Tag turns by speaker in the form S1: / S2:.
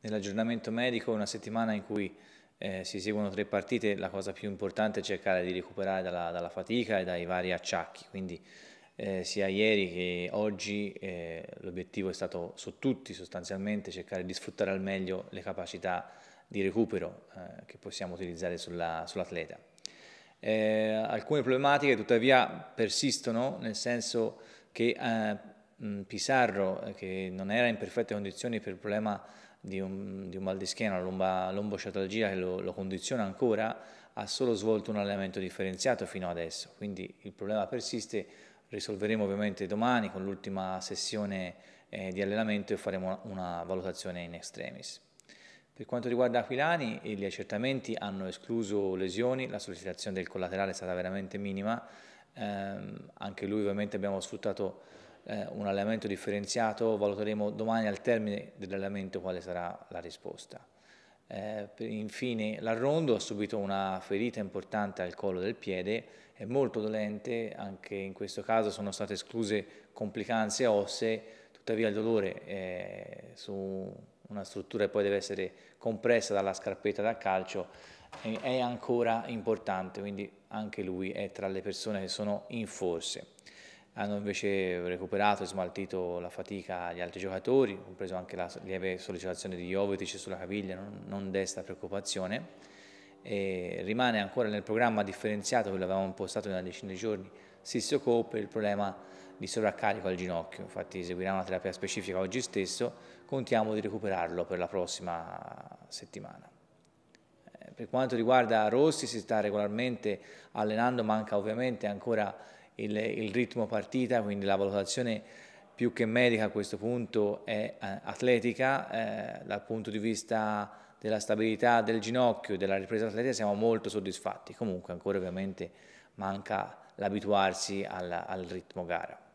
S1: Nell'aggiornamento medico, una settimana in cui eh, si seguono tre partite, la cosa più importante è cercare di recuperare dalla, dalla fatica e dai vari acciacchi, quindi eh, sia ieri che oggi eh, l'obiettivo è stato su tutti sostanzialmente cercare di sfruttare al meglio le capacità di recupero eh, che possiamo utilizzare sulla, sull'atleta. Eh, alcune problematiche tuttavia persistono, nel senso che eh, Mm, Pisarro, eh, che non era in perfette condizioni per il problema di un, di un mal di schiena, lomba, lombosciatalgia che lo, lo, condiziona ancora, ha solo svolto un allenamento differenziato fino adesso, quindi il problema persiste, risolveremo ovviamente domani con l'ultima sessione eh, di allenamento e faremo una, una valutazione in extremis. Per quanto riguarda Aquilani, gli accertamenti hanno escluso lesioni, la sollecitazione del collaterale è stata veramente minima, eh, anche lui ovviamente abbiamo sfruttato eh, un allenamento differenziato, valuteremo domani al termine dell'allenamento quale sarà la risposta. Eh, infine l'arrondo ha subito una ferita importante al collo del piede, è molto dolente, anche in questo caso sono state escluse complicanze ossee, tuttavia il dolore eh, su una struttura che poi deve essere compressa dalla scarpetta da calcio eh, è ancora importante, quindi anche lui è tra le persone che sono in forse hanno invece recuperato e smaltito la fatica gli altri giocatori, compreso anche la lieve sollecitazione di Jovetic sulla caviglia, non, non desta preoccupazione. E rimane ancora nel programma differenziato che l'avevamo impostato in una decina di giorni Sissio per il problema di sovraccarico al ginocchio, infatti eseguirà una terapia specifica oggi stesso, contiamo di recuperarlo per la prossima settimana. Eh, per quanto riguarda Rossi si sta regolarmente allenando, manca ovviamente ancora il, il ritmo partita, quindi la valutazione più che medica a questo punto è eh, atletica, eh, dal punto di vista della stabilità del ginocchio e della ripresa atletica siamo molto soddisfatti, comunque ancora ovviamente manca l'abituarsi al, al ritmo gara.